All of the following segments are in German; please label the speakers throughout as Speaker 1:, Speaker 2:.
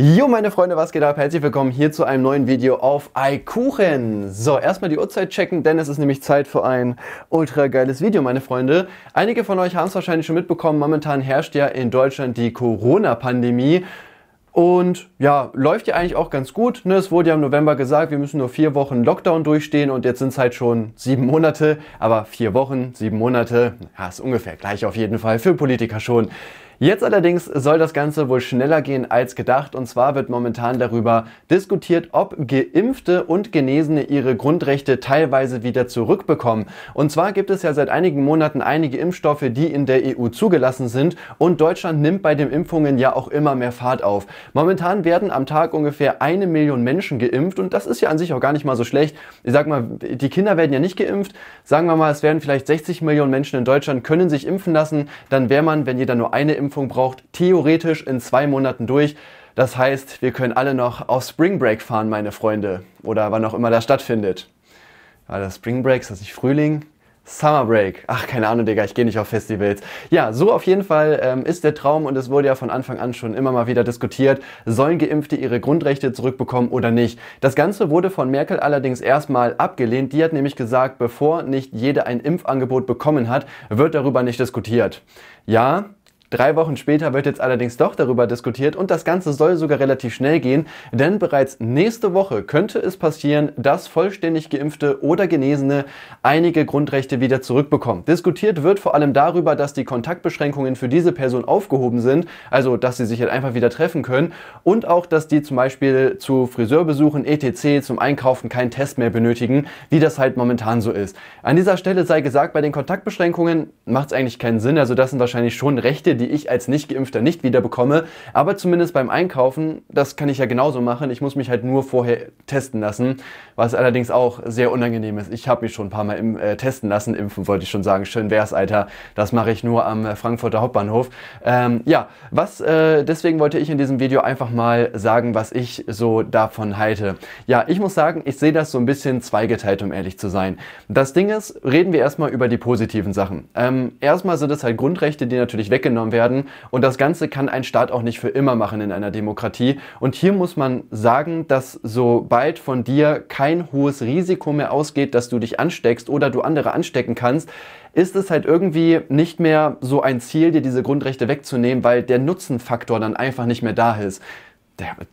Speaker 1: Jo meine Freunde, was geht ab? Herzlich willkommen hier zu einem neuen Video auf iKuchen. So, erstmal die Uhrzeit checken, denn es ist nämlich Zeit für ein ultra geiles Video, meine Freunde. Einige von euch haben es wahrscheinlich schon mitbekommen, momentan herrscht ja in Deutschland die Corona-Pandemie. Und ja, läuft ja eigentlich auch ganz gut. Ne? Es wurde ja im November gesagt, wir müssen nur vier Wochen Lockdown durchstehen und jetzt sind es halt schon sieben Monate. Aber vier Wochen, sieben Monate, ja, ist ungefähr gleich auf jeden Fall für Politiker schon. Jetzt allerdings soll das Ganze wohl schneller gehen als gedacht und zwar wird momentan darüber diskutiert, ob Geimpfte und Genesene ihre Grundrechte teilweise wieder zurückbekommen. Und zwar gibt es ja seit einigen Monaten einige Impfstoffe, die in der EU zugelassen sind und Deutschland nimmt bei den Impfungen ja auch immer mehr Fahrt auf. Momentan werden am Tag ungefähr eine Million Menschen geimpft und das ist ja an sich auch gar nicht mal so schlecht. Ich sag mal, die Kinder werden ja nicht geimpft. Sagen wir mal, es werden vielleicht 60 Millionen Menschen in Deutschland können sich impfen lassen. Dann wäre man, wenn jeder nur eine Impfung braucht, theoretisch in zwei Monaten durch. Das heißt, wir können alle noch auf Spring Break fahren, meine Freunde. Oder wann auch immer das stattfindet. War das Spring Break? Ist das nicht Frühling? Summer Break. Ach, keine Ahnung, Digga, ich gehe nicht auf Festivals. Ja, so auf jeden Fall ähm, ist der Traum und es wurde ja von Anfang an schon immer mal wieder diskutiert, sollen Geimpfte ihre Grundrechte zurückbekommen oder nicht. Das Ganze wurde von Merkel allerdings erstmal abgelehnt. Die hat nämlich gesagt, bevor nicht jeder ein Impfangebot bekommen hat, wird darüber nicht diskutiert. Ja, Drei Wochen später wird jetzt allerdings doch darüber diskutiert und das Ganze soll sogar relativ schnell gehen, denn bereits nächste Woche könnte es passieren, dass vollständig geimpfte oder Genesene einige Grundrechte wieder zurückbekommen. Diskutiert wird vor allem darüber, dass die Kontaktbeschränkungen für diese Person aufgehoben sind, also dass sie sich halt einfach wieder treffen können und auch, dass die zum Beispiel zu Friseurbesuchen etc. zum Einkaufen keinen Test mehr benötigen, wie das halt momentan so ist. An dieser Stelle sei gesagt, bei den Kontaktbeschränkungen macht es eigentlich keinen Sinn, also das sind wahrscheinlich schon Rechte, die ich als Nicht-Geimpfter nicht wiederbekomme. Aber zumindest beim Einkaufen, das kann ich ja genauso machen. Ich muss mich halt nur vorher testen lassen, was allerdings auch sehr unangenehm ist. Ich habe mich schon ein paar Mal im, äh, testen lassen, impfen wollte ich schon sagen. Schön wär's, Alter. Das mache ich nur am äh, Frankfurter Hauptbahnhof. Ähm, ja, was, äh, deswegen wollte ich in diesem Video einfach mal sagen, was ich so davon halte. Ja, ich muss sagen, ich sehe das so ein bisschen zweigeteilt, um ehrlich zu sein. Das Ding ist, reden wir erstmal über die positiven Sachen. Ähm, erstmal sind es halt Grundrechte, die natürlich weggenommen wahrgenommen werden. Und das Ganze kann ein Staat auch nicht für immer machen in einer Demokratie. Und hier muss man sagen, dass sobald von dir kein hohes Risiko mehr ausgeht, dass du dich ansteckst oder du andere anstecken kannst, ist es halt irgendwie nicht mehr so ein Ziel, dir diese Grundrechte wegzunehmen, weil der Nutzenfaktor dann einfach nicht mehr da ist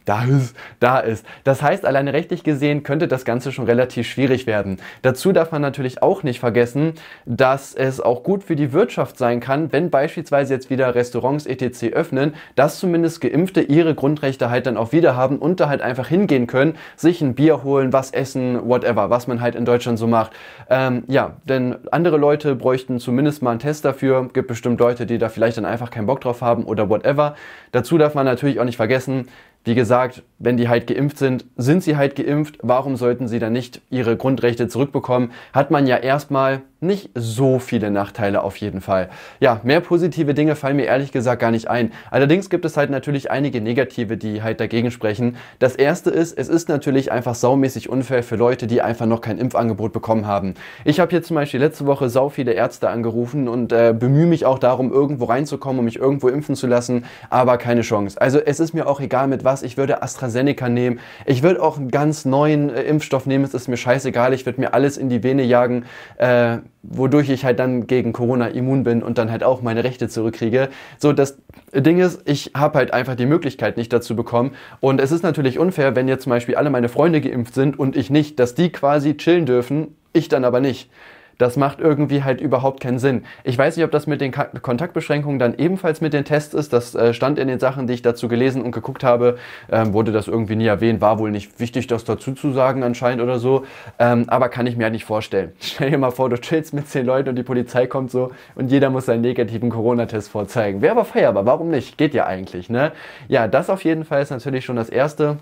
Speaker 1: da ist, da ist. Das heißt, alleine rechtlich gesehen könnte das Ganze schon relativ schwierig werden. Dazu darf man natürlich auch nicht vergessen, dass es auch gut für die Wirtschaft sein kann, wenn beispielsweise jetzt wieder Restaurants etc. öffnen, dass zumindest Geimpfte ihre Grundrechte halt dann auch wieder haben und da halt einfach hingehen können, sich ein Bier holen, was essen, whatever, was man halt in Deutschland so macht. Ähm, ja, denn andere Leute bräuchten zumindest mal einen Test dafür. Gibt bestimmt Leute, die da vielleicht dann einfach keinen Bock drauf haben oder whatever. Dazu darf man natürlich auch nicht vergessen, wie gesagt, wenn die halt geimpft sind, sind sie halt geimpft. Warum sollten sie dann nicht ihre Grundrechte zurückbekommen? Hat man ja erstmal nicht so viele Nachteile auf jeden Fall. Ja, mehr positive Dinge fallen mir ehrlich gesagt gar nicht ein. Allerdings gibt es halt natürlich einige negative, die halt dagegen sprechen. Das erste ist, es ist natürlich einfach saumäßig unfair für Leute, die einfach noch kein Impfangebot bekommen haben. Ich habe hier zum Beispiel letzte Woche sau viele Ärzte angerufen und äh, bemühe mich auch darum, irgendwo reinzukommen, um mich irgendwo impfen zu lassen, aber keine Chance. Also es ist mir auch egal mit was, ich würde AstraZeneca nehmen, ich würde auch einen ganz neuen äh, Impfstoff nehmen, es ist mir scheißegal, ich würde mir alles in die Vene jagen. Äh, wodurch ich halt dann gegen Corona immun bin und dann halt auch meine Rechte zurückkriege. So, das Ding ist, ich habe halt einfach die Möglichkeit nicht dazu bekommen. Und es ist natürlich unfair, wenn jetzt zum Beispiel alle meine Freunde geimpft sind und ich nicht, dass die quasi chillen dürfen, ich dann aber nicht. Das macht irgendwie halt überhaupt keinen Sinn. Ich weiß nicht, ob das mit den Kontaktbeschränkungen dann ebenfalls mit den Tests ist. Das äh, stand in den Sachen, die ich dazu gelesen und geguckt habe. Ähm, wurde das irgendwie nie erwähnt. War wohl nicht wichtig, das dazu zu sagen anscheinend oder so. Ähm, aber kann ich mir halt nicht vorstellen. Stell dir mal vor, du chillst mit zehn Leuten und die Polizei kommt so und jeder muss seinen negativen Corona-Test vorzeigen. Wäre aber feierbar. Warum nicht? Geht ja eigentlich, ne? Ja, das auf jeden Fall ist natürlich schon das Erste.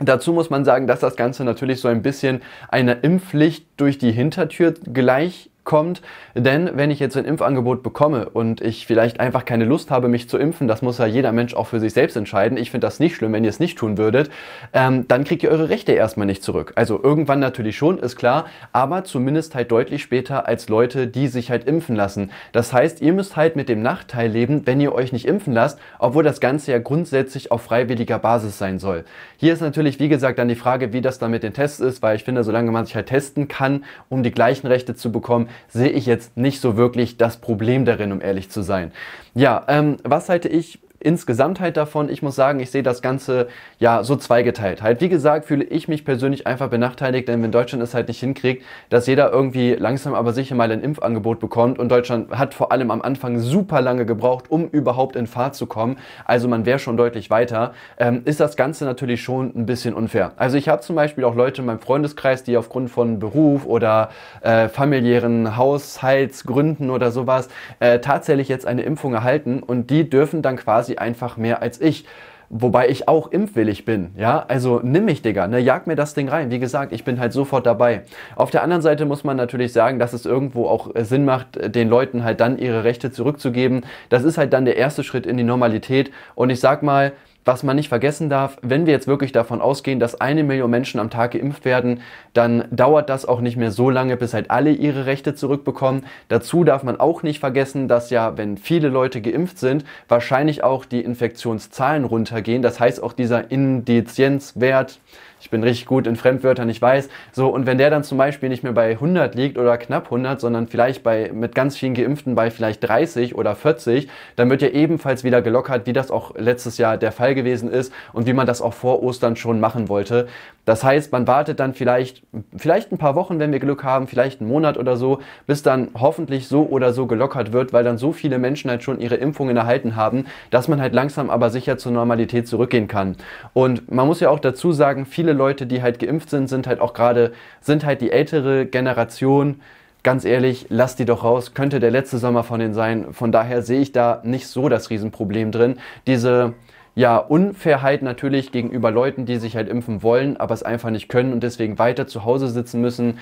Speaker 1: Dazu muss man sagen, dass das Ganze natürlich so ein bisschen einer Impfpflicht durch die Hintertür gleich kommt. Denn wenn ich jetzt ein Impfangebot bekomme und ich vielleicht einfach keine Lust habe, mich zu impfen, das muss ja jeder Mensch auch für sich selbst entscheiden. Ich finde das nicht schlimm, wenn ihr es nicht tun würdet. Ähm, dann kriegt ihr eure Rechte erstmal nicht zurück. Also irgendwann natürlich schon, ist klar, aber zumindest halt deutlich später als Leute, die sich halt impfen lassen. Das heißt, ihr müsst halt mit dem Nachteil leben, wenn ihr euch nicht impfen lasst, obwohl das Ganze ja grundsätzlich auf freiwilliger Basis sein soll. Hier ist natürlich, wie gesagt, dann die Frage, wie das dann mit den Tests ist, weil ich finde, solange man sich halt testen kann, um die gleichen Rechte zu bekommen, sehe ich jetzt nicht so wirklich das Problem darin, um ehrlich zu sein. Ja, ähm, was halte ich Insgesamtheit davon, ich muss sagen, ich sehe das Ganze ja so zweigeteilt. Halt, wie gesagt, fühle ich mich persönlich einfach benachteiligt, denn wenn Deutschland es halt nicht hinkriegt, dass jeder irgendwie langsam aber sicher mal ein Impfangebot bekommt und Deutschland hat vor allem am Anfang super lange gebraucht, um überhaupt in Fahrt zu kommen, also man wäre schon deutlich weiter, ähm, ist das Ganze natürlich schon ein bisschen unfair. Also ich habe zum Beispiel auch Leute in meinem Freundeskreis, die aufgrund von Beruf oder äh, familiären Haushaltsgründen oder sowas äh, tatsächlich jetzt eine Impfung erhalten und die dürfen dann quasi quasi einfach mehr als ich. Wobei ich auch impfwillig bin, ja. Also nimm mich, Digga, ne, jag mir das Ding rein. Wie gesagt, ich bin halt sofort dabei. Auf der anderen Seite muss man natürlich sagen, dass es irgendwo auch äh, Sinn macht, äh, den Leuten halt dann ihre Rechte zurückzugeben. Das ist halt dann der erste Schritt in die Normalität. Und ich sag mal, was man nicht vergessen darf, wenn wir jetzt wirklich davon ausgehen, dass eine Million Menschen am Tag geimpft werden, dann dauert das auch nicht mehr so lange, bis halt alle ihre Rechte zurückbekommen. Dazu darf man auch nicht vergessen, dass ja, wenn viele Leute geimpft sind, wahrscheinlich auch die Infektionszahlen runtergehen. Das heißt auch dieser Indizienzwert ich bin richtig gut in Fremdwörtern, ich weiß. So, und wenn der dann zum Beispiel nicht mehr bei 100 liegt oder knapp 100, sondern vielleicht bei, mit ganz vielen Geimpften bei vielleicht 30 oder 40, dann wird ja ebenfalls wieder gelockert, wie das auch letztes Jahr der Fall gewesen ist und wie man das auch vor Ostern schon machen wollte. Das heißt, man wartet dann vielleicht, vielleicht ein paar Wochen, wenn wir Glück haben, vielleicht einen Monat oder so, bis dann hoffentlich so oder so gelockert wird, weil dann so viele Menschen halt schon ihre Impfungen erhalten haben, dass man halt langsam aber sicher zur Normalität zurückgehen kann. Und man muss ja auch dazu sagen, viele viele Leute, die halt geimpft sind, sind halt auch gerade, sind halt die ältere Generation. Ganz ehrlich, lasst die doch raus. Könnte der letzte Sommer von denen sein. Von daher sehe ich da nicht so das Riesenproblem drin. Diese ja, Unfairheit natürlich gegenüber Leuten, die sich halt impfen wollen, aber es einfach nicht können und deswegen weiter zu Hause sitzen müssen,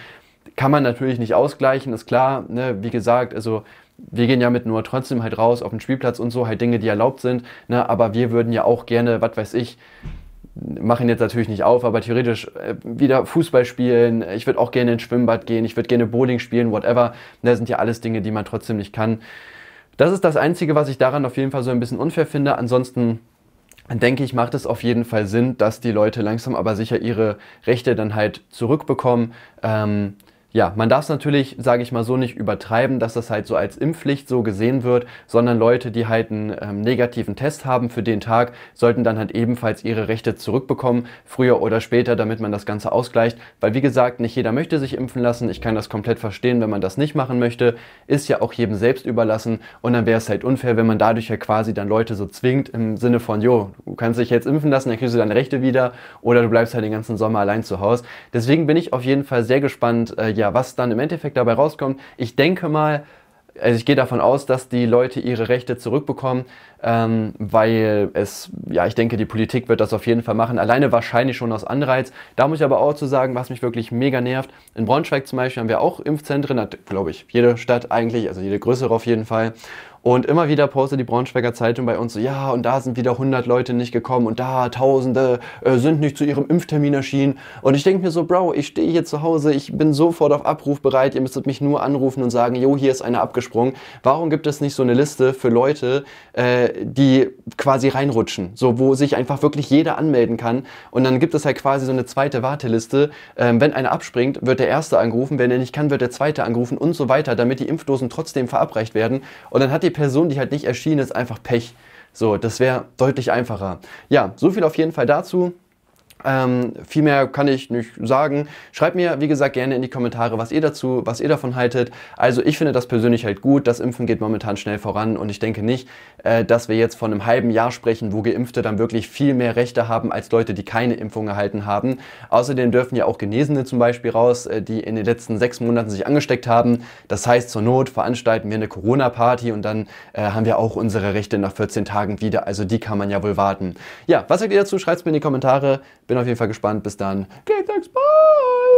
Speaker 1: kann man natürlich nicht ausgleichen, ist klar. Ne? Wie gesagt, also wir gehen ja mit nur trotzdem halt raus auf den Spielplatz und so, halt Dinge, die erlaubt sind. Ne? Aber wir würden ja auch gerne, was weiß ich, mache ihn jetzt natürlich nicht auf, aber theoretisch äh, wieder Fußball spielen, ich würde auch gerne ins Schwimmbad gehen, ich würde gerne Bowling spielen, whatever. Das sind ja alles Dinge, die man trotzdem nicht kann. Das ist das Einzige, was ich daran auf jeden Fall so ein bisschen unfair finde. Ansonsten denke ich, macht es auf jeden Fall Sinn, dass die Leute langsam aber sicher ihre Rechte dann halt zurückbekommen. Ähm, ja, man darf es natürlich, sage ich mal so, nicht übertreiben, dass das halt so als Impfpflicht so gesehen wird, sondern Leute, die halt einen ähm, negativen Test haben für den Tag, sollten dann halt ebenfalls ihre Rechte zurückbekommen, früher oder später, damit man das Ganze ausgleicht. Weil wie gesagt, nicht jeder möchte sich impfen lassen. Ich kann das komplett verstehen, wenn man das nicht machen möchte. Ist ja auch jedem selbst überlassen. Und dann wäre es halt unfair, wenn man dadurch ja quasi dann Leute so zwingt im Sinne von, jo, du kannst dich jetzt impfen lassen, dann kriegst du deine Rechte wieder oder du bleibst halt den ganzen Sommer allein zu Hause. Deswegen bin ich auf jeden Fall sehr gespannt, äh, ja, was dann im Endeffekt dabei rauskommt, ich denke mal, also ich gehe davon aus, dass die Leute ihre Rechte zurückbekommen, ähm, weil es, ja, ich denke, die Politik wird das auf jeden Fall machen. Alleine wahrscheinlich schon aus Anreiz. Da muss ich aber auch zu sagen, was mich wirklich mega nervt. In Braunschweig zum Beispiel haben wir auch Impfzentren, glaube ich, jede Stadt eigentlich, also jede größere auf jeden Fall. Und immer wieder postet die Braunschweiger Zeitung bei uns so, ja, und da sind wieder 100 Leute nicht gekommen und da Tausende äh, sind nicht zu ihrem Impftermin erschienen. Und ich denke mir so, Bro, ich stehe hier zu Hause, ich bin sofort auf Abruf bereit, ihr müsstet mich nur anrufen und sagen, jo, hier ist einer abgesprungen. Warum gibt es nicht so eine Liste für Leute, äh, die quasi reinrutschen, so wo sich einfach wirklich jeder anmelden kann. Und dann gibt es halt quasi so eine zweite Warteliste. Ähm, wenn einer abspringt, wird der Erste angerufen, wenn er nicht kann, wird der Zweite angerufen und so weiter, damit die Impfdosen trotzdem verabreicht werden. Und dann hat die Person, die halt nicht erschienen ist, einfach Pech. So, das wäre deutlich einfacher. Ja, so viel auf jeden Fall dazu. Ähm, viel mehr kann ich nicht sagen. Schreibt mir, wie gesagt, gerne in die Kommentare, was ihr dazu, was ihr davon haltet. Also ich finde das persönlich halt gut. Das Impfen geht momentan schnell voran und ich denke nicht, äh, dass wir jetzt von einem halben Jahr sprechen, wo Geimpfte dann wirklich viel mehr Rechte haben als Leute, die keine Impfung erhalten haben. Außerdem dürfen ja auch Genesene zum Beispiel raus, äh, die in den letzten sechs Monaten sich angesteckt haben. Das heißt, zur Not veranstalten wir eine Corona-Party und dann äh, haben wir auch unsere Rechte nach 14 Tagen wieder. Also die kann man ja wohl warten. Ja, was sagt ihr dazu? Schreibt es mir in die Kommentare. Bin auf jeden Fall gespannt. Bis dann. Geht's bye!